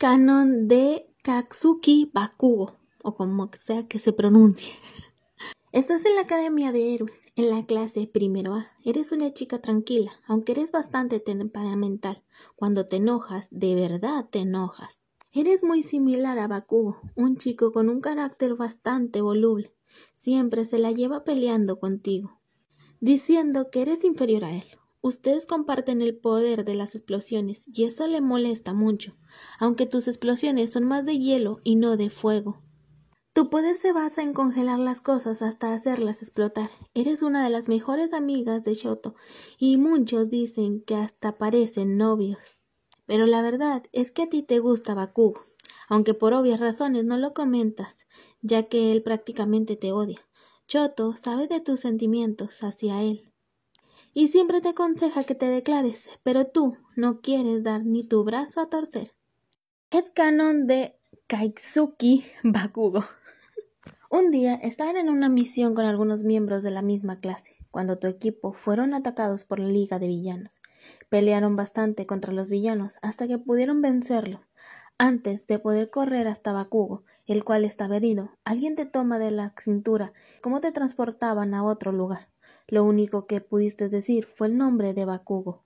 canon de Katsuki Bakugo, o como sea que se pronuncie. Estás en la Academia de Héroes, en la clase primero A. Eres una chica tranquila, aunque eres bastante temperamental. Cuando te enojas, de verdad te enojas. Eres muy similar a Bakugo, un chico con un carácter bastante voluble. Siempre se la lleva peleando contigo, diciendo que eres inferior a él, Ustedes comparten el poder de las explosiones y eso le molesta mucho, aunque tus explosiones son más de hielo y no de fuego. Tu poder se basa en congelar las cosas hasta hacerlas explotar. Eres una de las mejores amigas de Shoto y muchos dicen que hasta parecen novios. Pero la verdad es que a ti te gusta Bakugo, aunque por obvias razones no lo comentas, ya que él prácticamente te odia. Choto sabe de tus sentimientos hacia él y siempre te aconseja que te declares, pero tú no quieres dar ni tu brazo a torcer. canon de Kaitsuki Bakugo. Un día estaban en una misión con algunos miembros de la misma clase, cuando tu equipo fueron atacados por la Liga de Villanos. Pelearon bastante contra los villanos hasta que pudieron vencerlos. Antes de poder correr hasta Bakugo, el cual estaba herido, alguien te toma de la cintura como te transportaban a otro lugar. Lo único que pudiste decir fue el nombre de Bakugo.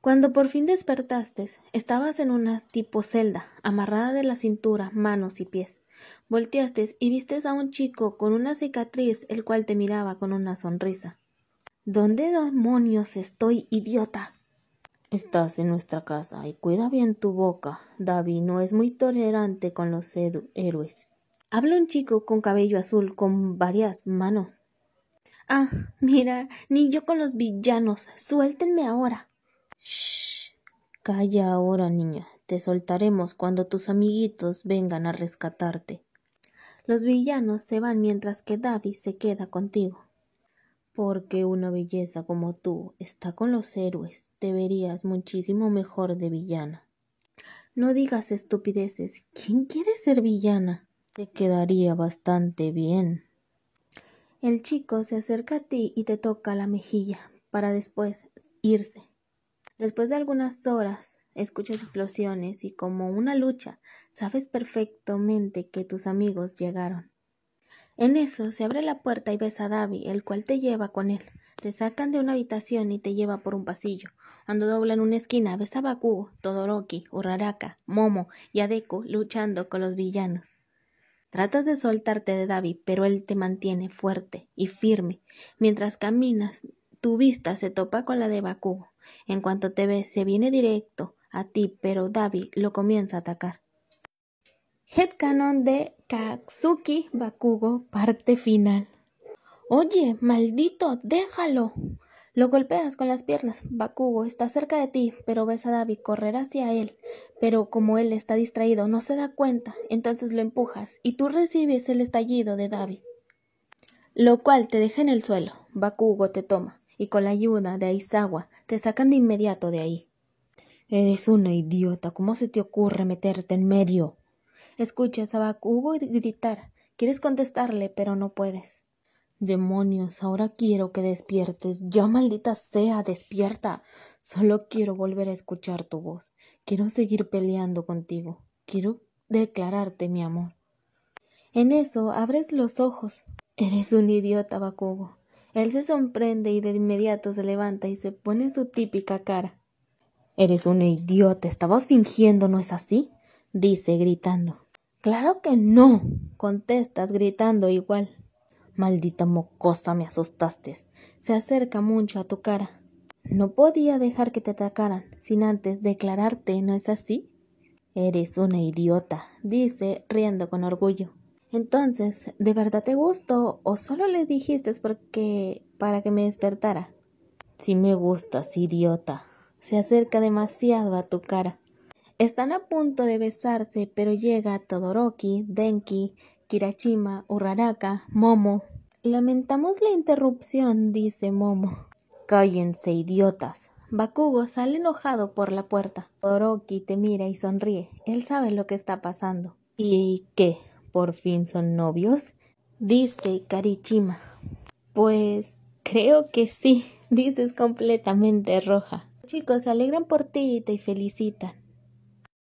Cuando por fin despertaste, estabas en una tipo celda, amarrada de la cintura, manos y pies. Volteaste y viste a un chico con una cicatriz, el cual te miraba con una sonrisa. ¿Dónde demonios estoy, idiota? Estás en nuestra casa y cuida bien tu boca. Davi no es muy tolerante con los héroes. Habla un chico con cabello azul con varias manos. Ah, mira, ni yo con los villanos. Suéltenme ahora. Shh. Calla ahora, niña. Te soltaremos cuando tus amiguitos vengan a rescatarte. Los villanos se van mientras que Davi se queda contigo. Porque una belleza como tú está con los héroes, te verías muchísimo mejor de villana. No digas estupideces. ¿Quién quiere ser villana? Te quedaría bastante bien. El chico se acerca a ti y te toca la mejilla para después irse. Después de algunas horas, escuchas explosiones y como una lucha, sabes perfectamente que tus amigos llegaron. En eso se abre la puerta y ves a Davi, el cual te lleva con él. Te sacan de una habitación y te lleva por un pasillo. Cuando doblan una esquina, ves a Bakugo, Todoroki, Uraraka, Momo y Deku luchando con los villanos. Tratas de soltarte de David, pero él te mantiene fuerte y firme. Mientras caminas, tu vista se topa con la de Bakugo. En cuanto te ve, se viene directo a ti, pero David lo comienza a atacar. Headcanon de Katsuki Bakugo, parte final. Oye, maldito, déjalo. Lo golpeas con las piernas. Bakugo está cerca de ti, pero ves a David correr hacia él. Pero como él está distraído, no se da cuenta, entonces lo empujas y tú recibes el estallido de Davi. Lo cual te deja en el suelo. Bakugo te toma y con la ayuda de Aizawa te sacan de inmediato de ahí. Eres una idiota. ¿Cómo se te ocurre meterte en medio? Escuchas a Bakugo gritar. Quieres contestarle, pero no puedes. Demonios, ahora quiero que despiertes. Ya maldita sea, despierta. Solo quiero volver a escuchar tu voz. Quiero seguir peleando contigo. Quiero declararte mi amor. En eso abres los ojos. Eres un idiota, Bakugo. Él se sorprende y de inmediato se levanta y se pone su típica cara. Eres un idiota, estabas fingiendo, ¿no es así? dice gritando. Claro que no, contestas gritando igual. Maldita mocosa, me asustaste. Se acerca mucho a tu cara. No podía dejar que te atacaran sin antes declararte, ¿no es así? Eres una idiota, dice, riendo con orgullo. Entonces, ¿de verdad te gusto o solo le dijiste porque para que me despertara? Si me gustas, idiota. Se acerca demasiado a tu cara. Están a punto de besarse, pero llega Todoroki, Denki Kirachima, Uraraka, Momo. Lamentamos la interrupción, dice Momo. Cállense, idiotas. Bakugo sale enojado por la puerta. Doroki te mira y sonríe. Él sabe lo que está pasando. ¿Y qué? ¿Por fin son novios? Dice Karichima. Pues creo que sí, dices completamente roja. Chicos, se alegran por ti y te felicitan.